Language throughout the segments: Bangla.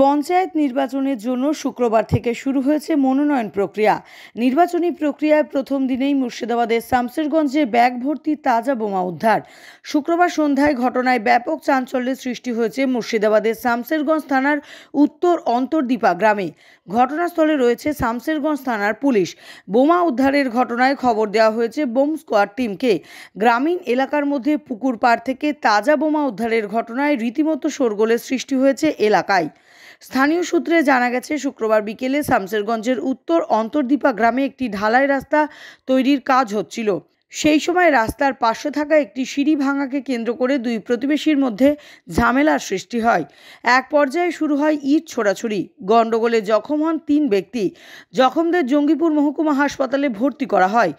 পঞ্চায়েত নির্বাচনের জন্য শুক্রবার থেকে শুরু হয়েছে মনোনয়ন প্রক্রিয়া নির্বাচনী প্রক্রিয়ায় প্রথম দিনেই মুর্শিদাবাদের শামসেরগঞ্জে ব্যাগ ভর্তি তাজা বোমা উদ্ধার শুক্রবার সন্ধ্যায় ঘটনায় ব্যাপক চাঞ্চল্যের সৃষ্টি হয়েছে মুর্শিদাবাদের শামসেরগঞ্জ থানার উত্তর অন্তর্দীপা গ্রামে ঘটনাস্থলে রয়েছে শামসেরগঞ্জ থানার পুলিশ বোমা উদ্ধারের ঘটনায় খবর দেওয়া হয়েছে বোম স্কোয়াড টিমকে গ্রামীণ এলাকার মধ্যে পুকুর পাড় থেকে তাজা বোমা উদ্ধারের ঘটনায় রীতিমতো শোরগোলের সৃষ্টি হয়েছে এলাকায় স্থানীয় সূত্রে জানা গেছে শুক্রবার বিকেলে শামসেরগঞ্জের উত্তর অন্তর্দীপা গ্রামে একটি ঢালাই রাস্তা তৈরির কাজ হচ্ছিল সেই সময় রাস্তার পাশে থাকা একটি সিঁড়ি ভাঙাকে কেন্দ্র করে দুই প্রতিবেশীর মধ্যে ঝামেলার সৃষ্টি হয় এক পর্যায়ে শুরু হয় ইট ছোড়াছুরি গণ্ডগোলে জখম হন তিন ব্যক্তি জখমদের জঙ্গিপুর মহকুমা হাসপাতালে ভর্তি করা হয়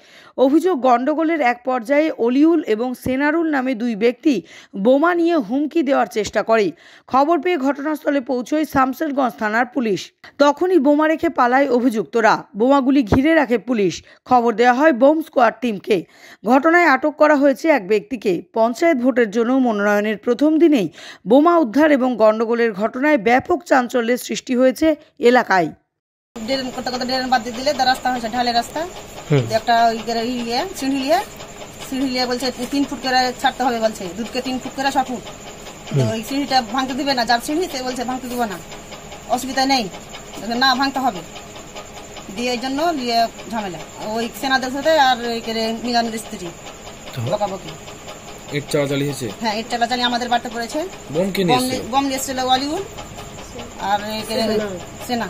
অভিযোগ গণ্ডগোলের এক পর্যায়ে অলিউল এবং সেনারুল নামে দুই ব্যক্তি বোমা নিয়ে হুমকি দেওয়ার চেষ্টা করে খবর পেয়ে ঘটনাস্থলে পৌঁছয় শামসেরগঞ্জ থানার পুলিশ তখনই বোমা রেখে পালায় অভিযুক্তরা বোমাগুলি ঘিরে রাখে পুলিশ খবর দেওয়া হয় বোম স্কোয়াড টিমকে ঘটনায় আটক করা হয়েছে এক ব্যক্তিকে পঞ্চায়েত ভোটের জন্য মনোনয়নের প্রথম দিনেই বোমা উদ্ধার এবং গণ্ডগোলের ঘটনায় ব্যাপক চাঞ্চল্যের সৃষ্টি হয়েছে এলাকায় রাস্তা হয়েছে ঢালের রাস্তা একটা বলছে তিন ফুট ছাড়তে হবে বলছে দুধকে তিন ফুট ছ ফুট ওই ভাঙতে দিবে না যার বলছে ভাঙতে না অসুবিধা নেই না ভাঙতে হবে দিয়ে এই জন্য দিয়ে ঝামেলা ওই সেনাদের সাথে আর মিলানের স্ত্রী বকাবকি ইট চালা চালিয়েছে হ্যাঁ ইট চালা চালিয়ে আমাদের বাড়িতে পড়েছে বম কিনে বম নিয়ে এসেছিল ওয়ালিউড আর সেনা